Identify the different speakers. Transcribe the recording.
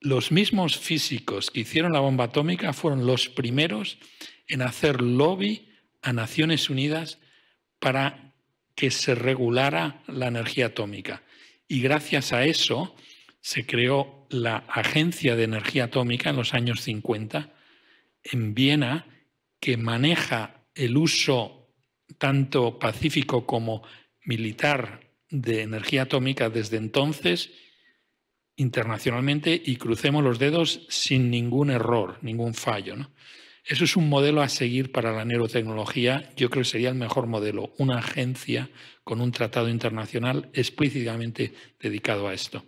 Speaker 1: los mismos físicos que hicieron la bomba atómica fueron los primeros en hacer lobby a Naciones Unidas para que se regulara la energía atómica. Y gracias a eso se creó la Agencia de Energía Atómica en los años 50 en Viena, que maneja el uso tanto pacífico como militar de energía atómica desde entonces internacionalmente y crucemos los dedos sin ningún error, ningún fallo. Eso es un modelo a seguir para la neurotecnología. Yo creo que sería el mejor modelo, una agencia con un tratado internacional explícitamente dedicado a esto.